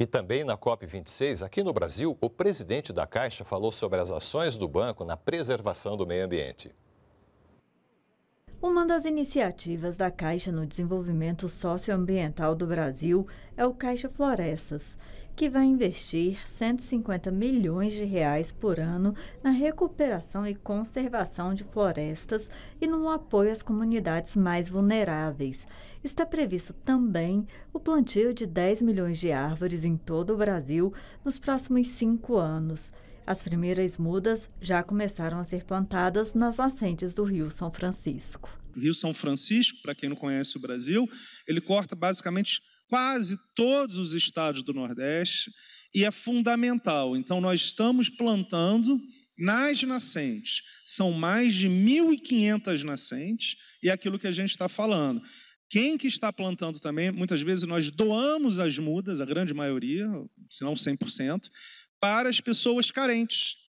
E também na COP26, aqui no Brasil, o presidente da Caixa falou sobre as ações do banco na preservação do meio ambiente. Uma das iniciativas da Caixa no desenvolvimento socioambiental do Brasil é o Caixa Florestas, que vai investir 150 milhões de reais por ano na recuperação e conservação de florestas e no apoio às comunidades mais vulneráveis. Está previsto também o plantio de 10 milhões de árvores em todo o Brasil nos próximos cinco anos. As primeiras mudas já começaram a ser plantadas nas nascentes do Rio São Francisco. O Rio São Francisco, para quem não conhece o Brasil, ele corta basicamente quase todos os estados do Nordeste e é fundamental. Então, nós estamos plantando nas nascentes. São mais de 1.500 nascentes e é aquilo que a gente está falando. Quem que está plantando também, muitas vezes nós doamos as mudas, a grande maioria, se não 100%, para as pessoas carentes.